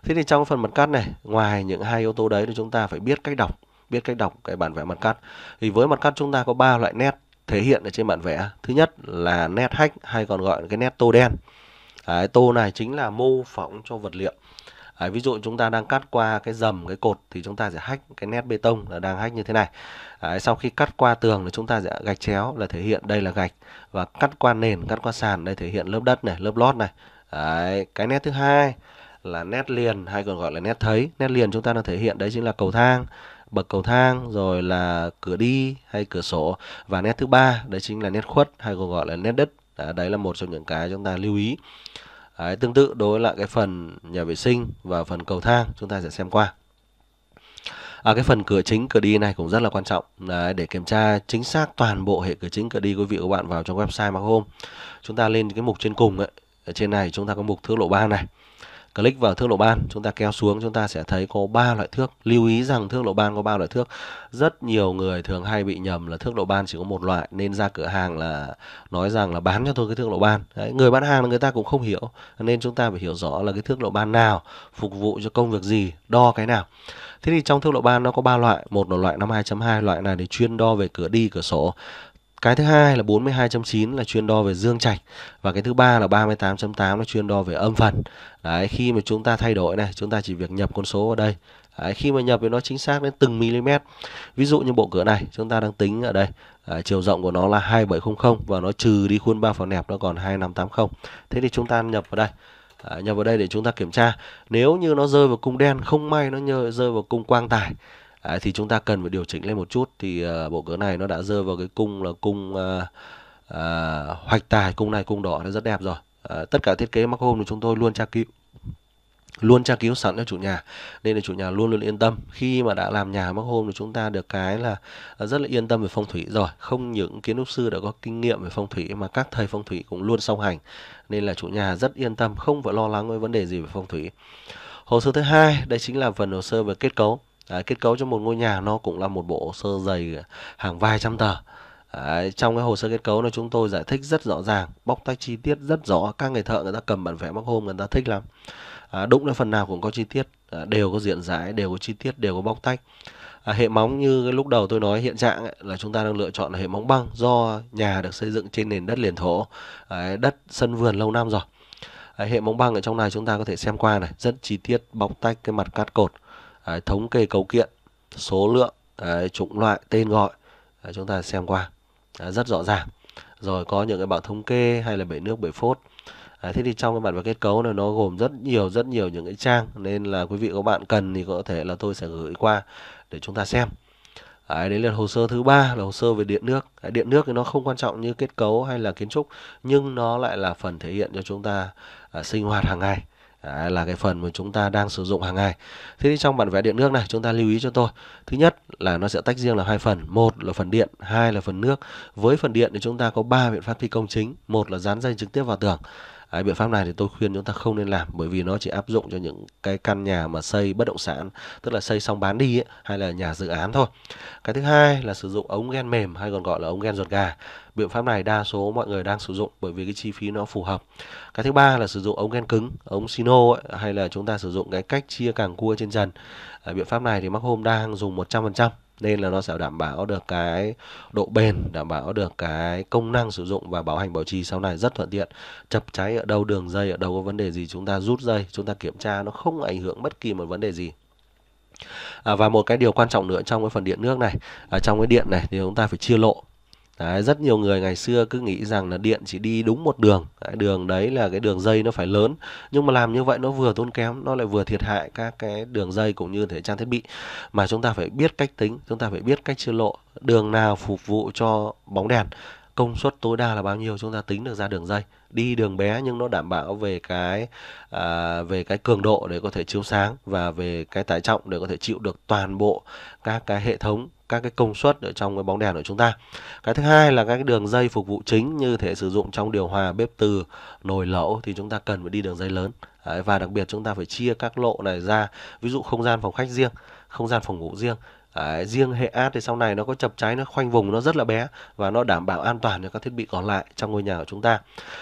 Thế thì trong phần mặt cắt này, ngoài những hai yếu tố đấy thì chúng ta phải biết cách đọc biết cách đọc cái bản vẽ mặt cắt thì với mặt cắt chúng ta có ba loại nét thể hiện ở trên bản vẽ thứ nhất là nét hách hay còn gọi là cái nét tô đen Đấy, tô này chính là mô phỏng cho vật liệu Đấy, ví dụ chúng ta đang cắt qua cái dầm cái cột thì chúng ta sẽ hách cái nét bê tông là đang hách như thế này Đấy, sau khi cắt qua tường thì chúng ta sẽ gạch chéo là thể hiện đây là gạch và cắt qua nền cắt qua sàn đây thể hiện lớp đất này lớp lót này Đấy, cái nét thứ hai là nét liền hay còn gọi là nét thấy nét liền chúng ta đang thể hiện đấy chính là cầu thang bậc cầu thang rồi là cửa đi hay cửa sổ và nét thứ ba đấy chính là nét khuất hay còn gọi là nét đất đấy, đấy là một trong những cái chúng ta lưu ý đấy, tương tự đối với lại cái phần nhà vệ sinh và phần cầu thang chúng ta sẽ xem qua À, cái phần cửa chính cửa đi này cũng rất là quan trọng Đấy, để kiểm tra chính xác toàn bộ hệ cửa chính cửa đi quý vị các bạn vào trong website mà hôm chúng ta lên cái mục trên cùng ấy. ở trên này chúng ta có mục thước lộ 3 này click vào thước lộ ban chúng ta kéo xuống chúng ta sẽ thấy có ba loại thước lưu ý rằng thước lộ ban có ba loại thước rất nhiều người thường hay bị nhầm là thước lộ ban chỉ có một loại nên ra cửa hàng là nói rằng là bán cho tôi cái thước lộ ban Đấy, người bán hàng là người ta cũng không hiểu nên chúng ta phải hiểu rõ là cái thước lộ ban nào phục vụ cho công việc gì đo cái nào thế thì trong thước lộ ban nó có ba loại một là loại 52.2 loại này để chuyên đo về cửa đi cửa sổ cái thứ hai là 42.9 là chuyên đo về dương trạch và cái thứ ba là 38.8 là chuyên đo về âm phần. Đấy, khi mà chúng ta thay đổi này, chúng ta chỉ việc nhập con số vào đây. Đấy, khi mà nhập thì nó chính xác đến từng mm. Ví dụ như bộ cửa này, chúng ta đang tính ở đây à, chiều rộng của nó là 2700 và nó trừ đi khuôn ba phần nẹp nó còn 2580. Thế thì chúng ta nhập vào đây. À, nhập vào đây để chúng ta kiểm tra. Nếu như nó rơi vào cung đen, không may nó nhờ rơi vào cung quang tài à, thì chúng ta cần phải điều chỉnh lên một chút thì à, bộ cỡ này nó đã rơi vào cái cung là cung à, à, hoạch tài cung này cung đỏ nó rất đẹp rồi à, tất cả thiết kế mắc hôm thì chúng tôi luôn tra cứu luôn tra cứu sẵn cho chủ nhà nên là chủ nhà luôn luôn yên tâm khi mà đã làm nhà mắc hôm thì chúng ta được cái là rất là yên tâm về phong thủy rồi không những kiến trúc sư đã có kinh nghiệm về phong thủy mà các thầy phong thủy cũng luôn song hành nên là chủ nhà rất yên tâm không phải lo lắng về vấn đề gì về phong thủy hồ sơ thứ hai đây chính là phần hồ sơ về kết cấu Đấy, kết cấu cho một ngôi nhà nó cũng là một bộ sơ dày hàng vài trăm tờ. Đấy, trong cái hồ sơ kết cấu này chúng tôi giải thích rất rõ ràng, bóc tách chi tiết rất rõ. Các người thợ người ta cầm bản vẽ mắc hôm người ta thích lắm. À, đúng là phần nào cũng có chi tiết, à, đều có diện giải đều có chi tiết, đều có bóc tách. À, hệ móng như cái lúc đầu tôi nói hiện trạng ấy, là chúng ta đang lựa chọn là hệ móng băng do nhà được xây dựng trên nền đất liền thổ, à, đất sân vườn lâu năm rồi. À, hệ móng băng ở trong này chúng ta có thể xem qua này, rất chi tiết bóc tách cái mặt cắt cột đấy, thống kê cấu kiện số lượng đấy, chủng loại tên gọi đấy, chúng ta xem qua đấy, rất rõ ràng rồi có những cái bảng thống kê hay là bể nước bể phốt đấy, thế thì trong cái bản và kết cấu này nó gồm rất nhiều rất nhiều những cái trang nên là quý vị các bạn cần thì có thể là tôi sẽ gửi qua để chúng ta xem Đấy, đấy là hồ sơ thứ ba là hồ sơ về điện nước đấy, điện nước thì nó không quan trọng như kết cấu hay là kiến trúc nhưng nó lại là phần thể hiện cho chúng ta à, sinh hoạt hàng ngày Đấy là cái phần mà chúng ta đang sử dụng hàng ngày. Thế thì trong bản vẽ điện nước này chúng ta lưu ý cho tôi. Thứ nhất là nó sẽ tách riêng là hai phần, một là phần điện, hai là phần nước. Với phần điện thì chúng ta có ba biện pháp thi công chính, một là dán dây trực tiếp vào tường. Đấy, biện pháp này thì tôi khuyên chúng ta không nên làm bởi vì nó chỉ áp dụng cho những cái căn nhà mà xây bất động sản tức là xây xong bán đi ấy, hay là nhà dự án thôi cái thứ hai là sử dụng ống gen mềm hay còn gọi là ống gen ruột gà biện pháp này đa số mọi người đang sử dụng bởi vì cái chi phí nó phù hợp cái thứ ba là sử dụng ống gen cứng ống sino ấy, hay là chúng ta sử dụng cái cách chia càng cua trên dần. biện pháp này thì mắc hôm đang dùng 100% nên là nó sẽ đảm bảo được cái độ bền đảm bảo được cái công năng sử dụng và bảo hành bảo trì sau này rất thuận tiện chập cháy ở đâu đường dây ở đâu có vấn đề gì chúng ta rút dây chúng ta kiểm tra nó không ảnh hưởng bất kỳ một vấn đề gì À, và một cái điều quan trọng nữa trong cái phần điện nước này à, trong cái điện này thì chúng ta phải chia lộ Đấy, rất nhiều người ngày xưa cứ nghĩ rằng là điện chỉ đi đúng một đường đấy, đường đấy là cái đường dây nó phải lớn nhưng mà làm như vậy nó vừa tốn kém nó lại vừa thiệt hại các cái đường dây cũng như thể trang thiết bị mà chúng ta phải biết cách tính chúng ta phải biết cách chia lộ đường nào phục vụ cho bóng đèn công suất tối đa là bao nhiêu chúng ta tính được ra đường dây đi đường bé nhưng nó đảm bảo về cái à, về cái cường độ để có thể chiếu sáng và về cái tải trọng để có thể chịu được toàn bộ các cái hệ thống các cái công suất ở trong cái bóng đèn của chúng ta. Cái thứ hai là các cái đường dây phục vụ chính như thể sử dụng trong điều hòa bếp từ nồi lẩu thì chúng ta cần phải đi đường dây lớn. và đặc biệt chúng ta phải chia các lộ này ra, ví dụ không gian phòng khách riêng, không gian phòng ngủ riêng Đấy, riêng hệ AT thì sau này nó có chập cháy nó khoanh vùng nó rất là bé và nó đảm bảo an toàn cho các thiết bị còn lại trong ngôi nhà của chúng ta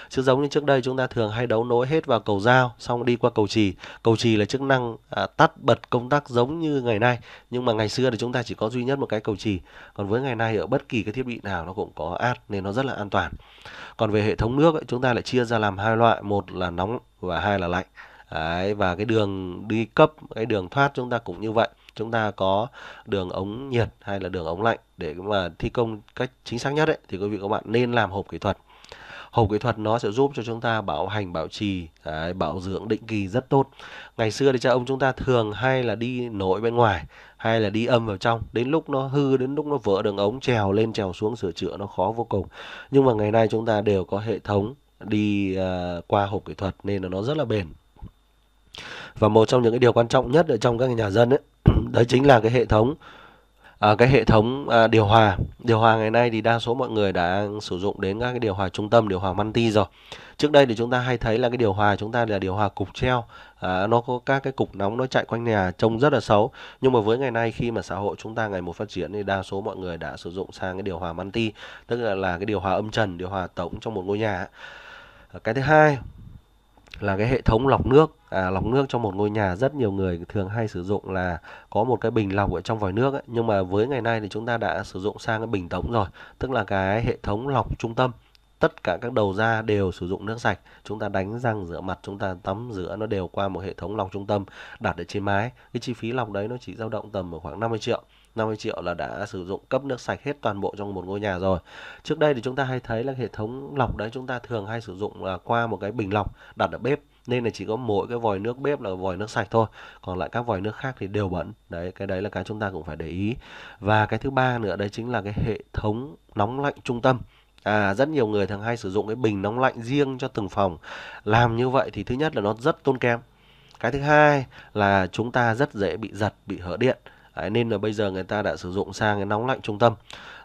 chứ giống như trước đây chúng ta thường hay đấu nối hết vào cầu dao xong đi qua cầu trì cầu trì là chức năng à, tắt bật công tắc giống như ngày nay nhưng mà ngày xưa thì chúng ta chỉ có duy nhất một cái cầu trì còn với ngày nay ở bất kỳ cái thiết bị nào nó cũng có AT nên nó rất là an toàn còn về hệ thống nước ấy, chúng ta lại chia ra làm hai loại một là nóng và hai là lạnh Đấy, và cái đường đi cấp cái đường thoát chúng ta cũng như vậy chúng ta có đường ống nhiệt hay là đường ống lạnh để mà thi công cách chính xác nhất ấy, thì quý vị các bạn nên làm hộp kỹ thuật hộp kỹ thuật nó sẽ giúp cho chúng ta bảo hành bảo trì đấy, bảo dưỡng định kỳ rất tốt ngày xưa thì cha ông chúng ta thường hay là đi nổi bên ngoài hay là đi âm vào trong đến lúc nó hư đến lúc nó vỡ đường ống trèo lên trèo xuống sửa chữa nó khó vô cùng nhưng mà ngày nay chúng ta đều có hệ thống đi uh, qua hộp kỹ thuật nên là nó rất là bền và một trong những cái điều quan trọng nhất ở trong các nhà dân ấy, (clears throat) đấy chính là cái hệ thống à, cái hệ thống à, điều hòa điều hòa ngày nay thì đa số mọi người đã sử dụng đến các cái điều hòa trung tâm điều hòa manti rồi trước đây thì chúng ta hay thấy là cái điều hòa chúng ta là điều hòa cục treo à, nó có các cái cục nóng nó chạy quanh nhà trông rất là xấu nhưng mà với ngày nay khi mà xã hội chúng ta ngày một phát triển thì đa số mọi người đã sử dụng sang cái điều hòa manti tức là là cái điều hòa âm trần điều hòa tổng trong một ngôi nhà cái thứ hai là cái hệ thống lọc nước à, lọc nước trong một ngôi nhà rất nhiều người thường hay sử dụng là có một cái bình lọc ở trong vòi nước ấy. nhưng mà với ngày nay thì chúng ta đã sử dụng sang cái bình tống rồi tức là cái hệ thống lọc trung tâm tất cả các đầu ra đều sử dụng nước sạch chúng ta đánh răng rửa mặt chúng ta tắm rửa nó đều qua một hệ thống lọc trung tâm đặt ở trên mái cái chi phí lọc đấy nó chỉ dao động tầm ở khoảng 50 triệu 50 triệu là đã sử dụng cấp nước sạch hết toàn bộ trong một ngôi nhà rồi. Trước đây thì chúng ta hay thấy là hệ thống lọc đấy chúng ta thường hay sử dụng là qua một cái bình lọc đặt ở bếp nên là chỉ có mỗi cái vòi nước bếp là vòi nước sạch thôi còn lại các vòi nước khác thì đều bẩn đấy cái đấy là cái chúng ta cũng phải để ý và cái thứ ba nữa đấy chính là cái hệ thống nóng lạnh trung tâm À, rất nhiều người thường hay sử dụng cái bình nóng lạnh riêng cho từng phòng. Làm như vậy thì thứ nhất là nó rất tốn kém. Cái thứ hai là chúng ta rất dễ bị giật, bị hở điện. Đấy, nên là bây giờ người ta đã sử dụng sang cái nóng lạnh trung tâm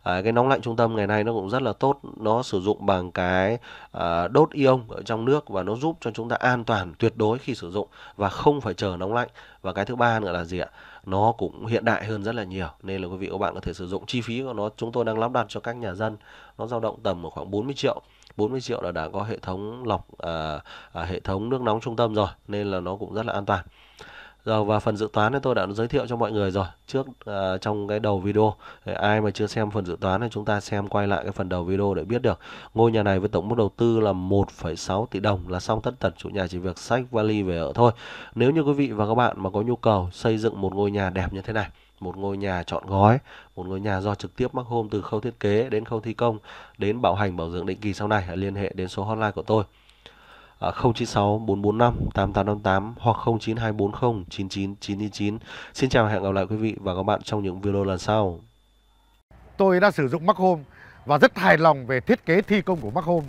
à, cái nóng lạnh trung tâm ngày nay nó cũng rất là tốt nó sử dụng bằng cái à, đốt ion ở trong nước và nó giúp cho chúng ta an toàn tuyệt đối khi sử dụng và không phải chờ nóng lạnh và cái thứ ba nữa là gì ạ nó cũng hiện đại hơn rất là nhiều nên là quý vị các bạn có thể sử dụng chi phí của nó chúng tôi đang lắp đặt cho các nhà dân nó dao động tầm khoảng 40 triệu 40 triệu là đã có hệ thống lọc à, à, hệ thống nước nóng trung tâm rồi nên là nó cũng rất là an toàn rồi và phần dự toán thì tôi đã giới thiệu cho mọi người rồi trước uh, trong cái đầu video để ai mà chưa xem phần dự toán thì chúng ta xem quay lại cái phần đầu video để biết được ngôi nhà này với tổng mức đầu tư là 1,6 tỷ đồng là xong tất tần chủ nhà chỉ việc sách vali về ở thôi nếu như quý vị và các bạn mà có nhu cầu xây dựng một ngôi nhà đẹp như thế này một ngôi nhà chọn gói, một ngôi nhà do trực tiếp mắc hôm từ khâu thiết kế đến khâu thi công, đến bảo hành bảo dưỡng định kỳ sau này liên hệ đến số hotline của tôi 096 445 8858 hoặc 09240 99999. Xin chào và hẹn gặp lại quý vị và các bạn trong những video lần sau. Tôi đã sử dụng Mac Home và rất hài lòng về thiết kế thi công của Mac Home.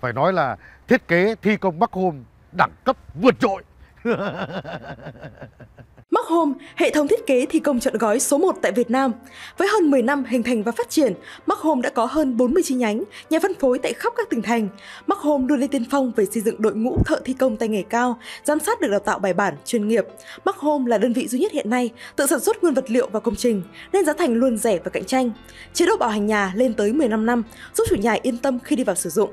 Phải nói là thiết kế thi công Mac Home đẳng cấp vượt trội. (laughs) Mark Home, hệ thống thiết kế thi công chọn gói số 1 tại Việt Nam. Với hơn 10 năm hình thành và phát triển, Mark Home đã có hơn 40 chi nhánh, nhà phân phối tại khắp các tỉnh thành. Mark Home luôn lên tiên phong về xây dựng đội ngũ thợ thi công tay nghề cao, giám sát được đào tạo bài bản, chuyên nghiệp. Mark Home là đơn vị duy nhất hiện nay tự sản xuất nguyên vật liệu và công trình, nên giá thành luôn rẻ và cạnh tranh. Chế độ bảo hành nhà lên tới 15 năm, giúp chủ nhà yên tâm khi đi vào sử dụng.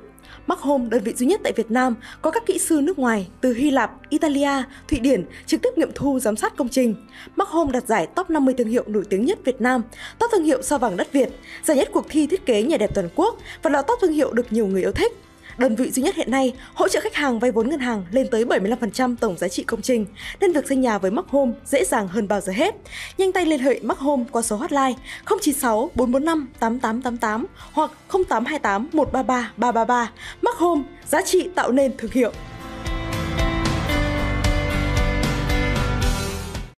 Mark Home, đơn vị duy nhất tại Việt Nam, có các kỹ sư nước ngoài từ Hy Lạp, Italia, Thụy Điển trực tiếp nghiệm thu giám sát công trình. Mark Home đạt giải top 50 thương hiệu nổi tiếng nhất Việt Nam, top thương hiệu sao vàng đất Việt, giải nhất cuộc thi thiết kế nhà đẹp toàn quốc và là top thương hiệu được nhiều người yêu thích đơn vị duy nhất hiện nay hỗ trợ khách hàng vay vốn ngân hàng lên tới 75% tổng giá trị công trình, nên việc xây nhà với Mark Home dễ dàng hơn bao giờ hết. Nhanh tay liên hệ Mark Home qua số hotline 096 445 8888 hoặc 0828 133 333. Mark Home, giá trị tạo nên thương hiệu.